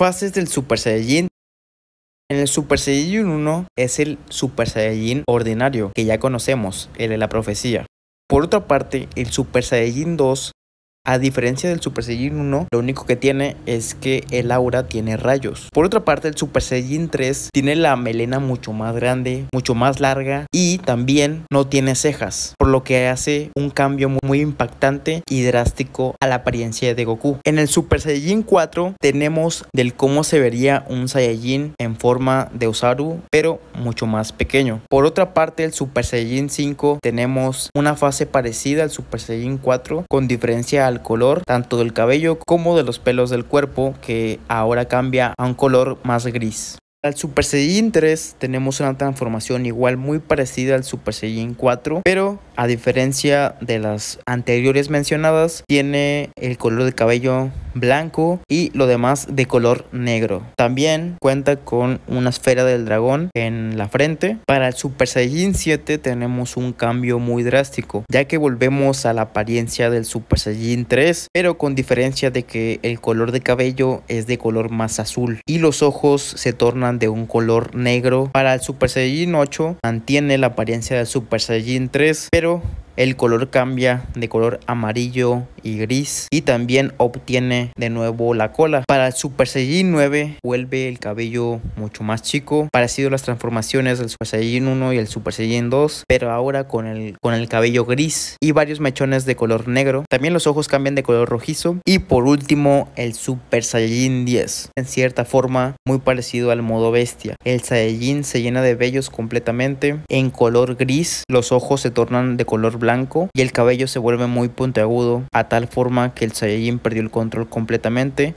fases del Super Saiyajin. En el Super Saiyajin 1 es el Super Saiyajin ordinario que ya conocemos, el de la profecía. Por otra parte, el Super Saiyajin 2 a diferencia del Super Saiyan 1, lo único que tiene es que el aura tiene rayos. Por otra parte, el Super Saiyajin 3 tiene la melena mucho más grande, mucho más larga y también no tiene cejas, por lo que hace un cambio muy impactante y drástico a la apariencia de Goku. En el Super Saiyajin 4 tenemos del cómo se vería un Saiyajin en forma de Osaru, pero mucho más pequeño. Por otra parte, el Super Saiyajin 5 tenemos una fase parecida al Super Saiyajin 4 con diferencia al color tanto del cabello como de los pelos del cuerpo que ahora cambia a un color más gris. Al Super Saiyan 3 tenemos una transformación igual muy parecida al Super Saiyan 4, pero a diferencia de las anteriores mencionadas, tiene el color de cabello blanco y lo demás de color negro. También cuenta con una esfera del dragón en la frente. Para el Super Saiyan 7 tenemos un cambio muy drástico, ya que volvemos a la apariencia del Super Saiyan 3, pero con diferencia de que el color de cabello es de color más azul y los ojos se tornan de un color negro. Para el Super Saiyan 8 mantiene la apariencia del Super Saiyan 3, pero pero el color cambia de color amarillo y gris y también obtiene de nuevo la cola. Para el Super Saiyajin 9 vuelve el cabello mucho más chico, parecido a las transformaciones del Super Saiyajin 1 y el Super Saiyajin 2, pero ahora con el, con el cabello gris y varios mechones de color negro. También los ojos cambian de color rojizo y por último el Super Saiyajin 10, en cierta forma muy parecido al modo bestia. El Saiyajin se llena de vellos completamente en color gris, los ojos se tornan de color blanco y el cabello se vuelve muy puntiagudo a tal forma que el Saiyajin perdió el control completamente